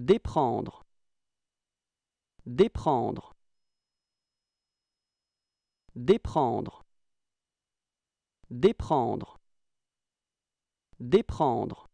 Déprendre. Déprendre. Déprendre. Déprendre. Déprendre.